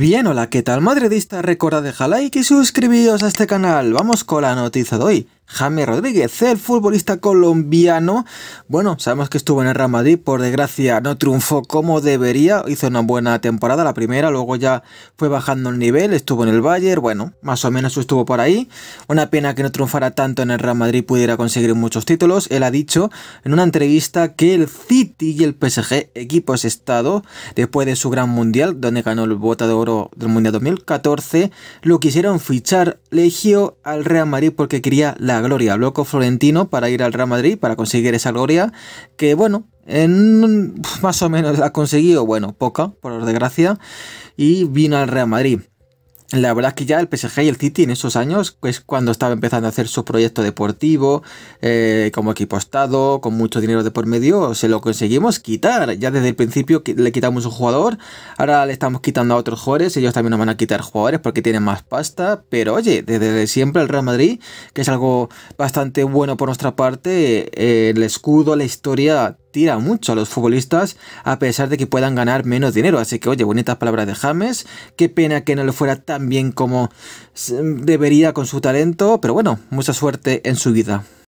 Bien, hola, ¿qué tal madridista? Recuerda dejar like y suscribiros a este canal. Vamos con la noticia de hoy. James Rodríguez, el futbolista colombiano. Bueno, sabemos que estuvo en el Real Madrid, por desgracia no triunfó como debería, hizo una buena temporada la primera, luego ya fue bajando el nivel, estuvo en el Bayern, bueno, más o menos estuvo por ahí. Una pena que no triunfara tanto en el Real Madrid, pudiera conseguir muchos títulos. Él ha dicho en una entrevista que el City y el PSG, equipos estado, después de su gran mundial, donde ganó el bota de oro del Mundial 2014, lo quisieron fichar Legio al Real Madrid porque quería la Gloria, gloria, bloco florentino para ir al Real Madrid, para conseguir esa gloria, que bueno, en, más o menos ha conseguido, bueno, poca, por desgracia, y vino al Real Madrid. La verdad es que ya el PSG y el City en esos años pues cuando estaba empezando a hacer su proyecto deportivo, eh, como equipo estado, con mucho dinero de por medio, se lo conseguimos quitar. Ya desde el principio le quitamos un jugador, ahora le estamos quitando a otros jugadores, ellos también nos van a quitar jugadores porque tienen más pasta, pero oye, desde siempre el Real Madrid, que es algo bastante bueno por nuestra parte, eh, el escudo, la historia tira mucho a los futbolistas a pesar de que puedan ganar menos dinero. Así que, oye, bonitas palabras de James. Qué pena que no le fuera tan bien como debería con su talento, pero bueno, mucha suerte en su vida.